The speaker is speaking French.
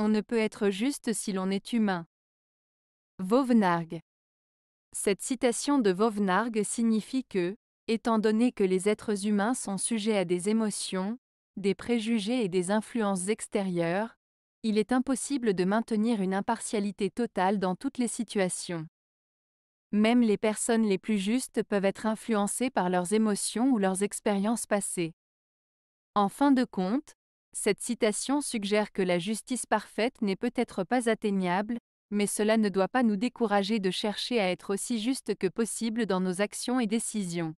On ne peut être juste si l'on est humain. Vauvenargue. Cette citation de Vauvenargue signifie que, étant donné que les êtres humains sont sujets à des émotions, des préjugés et des influences extérieures, il est impossible de maintenir une impartialité totale dans toutes les situations. Même les personnes les plus justes peuvent être influencées par leurs émotions ou leurs expériences passées. En fin de compte, cette citation suggère que la justice parfaite n'est peut-être pas atteignable, mais cela ne doit pas nous décourager de chercher à être aussi juste que possible dans nos actions et décisions.